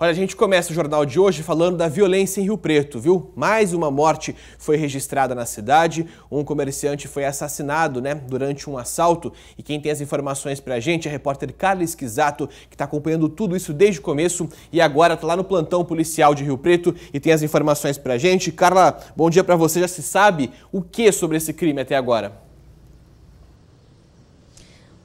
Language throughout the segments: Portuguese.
Olha, a gente começa o jornal de hoje falando da violência em Rio Preto, viu? Mais uma morte foi registrada na cidade. Um comerciante foi assassinado, né, durante um assalto. E quem tem as informações pra gente é a repórter Carla Esquisato, que está acompanhando tudo isso desde o começo e agora está lá no plantão policial de Rio Preto e tem as informações pra gente. Carla, bom dia para você. Já se sabe o que sobre esse crime até agora?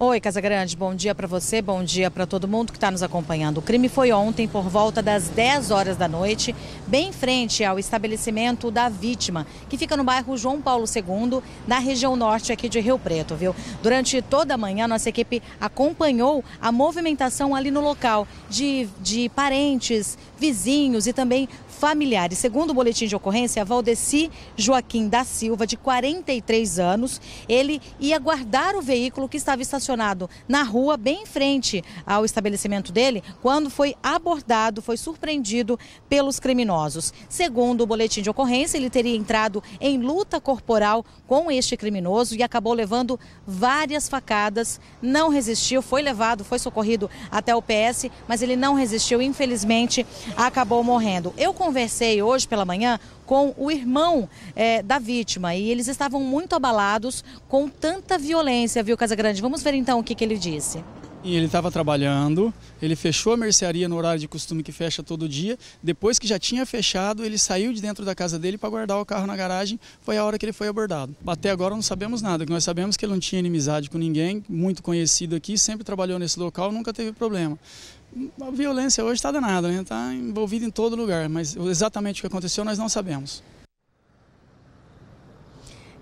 Oi, Casa Grande, bom dia para você, bom dia para todo mundo que está nos acompanhando. O crime foi ontem por volta das 10 horas da noite, bem em frente ao estabelecimento da vítima, que fica no bairro João Paulo II, na região norte aqui de Rio Preto, viu? Durante toda a manhã, nossa equipe acompanhou a movimentação ali no local de, de parentes, vizinhos e também familiares. Segundo o boletim de ocorrência, Valdeci Joaquim da Silva, de 43 anos, ele ia guardar o veículo que estava estacionado estacionado na rua, bem em frente ao estabelecimento dele, quando foi abordado, foi surpreendido pelos criminosos. Segundo o boletim de ocorrência, ele teria entrado em luta corporal com este criminoso e acabou levando várias facadas, não resistiu, foi levado, foi socorrido até o PS, mas ele não resistiu, infelizmente, acabou morrendo. Eu conversei hoje pela manhã com o irmão é, da vítima e eles estavam muito abalados com tanta violência, viu, casa grande Vamos ver então o que, que ele disse. E ele estava trabalhando, ele fechou a mercearia no horário de costume que fecha todo dia. Depois que já tinha fechado, ele saiu de dentro da casa dele para guardar o carro na garagem. Foi a hora que ele foi abordado. Até agora não sabemos nada. Nós sabemos que ele não tinha inimizade com ninguém, muito conhecido aqui, sempre trabalhou nesse local, nunca teve problema. A violência hoje está danada, está né? Tá envolvida em todo lugar, mas exatamente o que aconteceu nós não sabemos.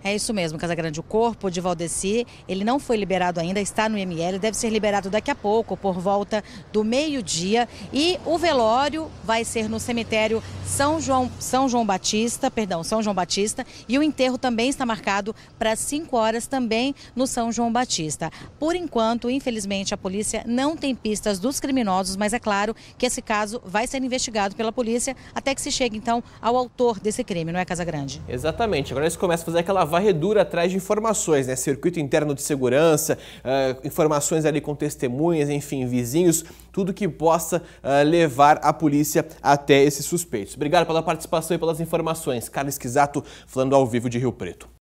É isso mesmo, Casa Grande. O corpo de Valdeci, ele não foi liberado ainda, está no IML, deve ser liberado daqui a pouco, por volta do meio-dia. E o velório vai ser no cemitério São João, São João Batista, perdão, São João Batista. E o enterro também está marcado para 5 horas, também no São João Batista. Por enquanto, infelizmente, a polícia não tem pistas dos criminosos, mas é claro que esse caso vai ser investigado pela polícia até que se chegue, então, ao autor desse crime, não é, Casa Grande. Exatamente. Agora eles começam a fazer aquela varredura atrás de informações, né? Circuito interno de segurança, uh, informações ali com testemunhas, enfim, vizinhos, tudo que possa uh, levar a polícia até esses suspeitos. Obrigado pela participação e pelas informações. Carlos Quisato falando ao vivo de Rio Preto.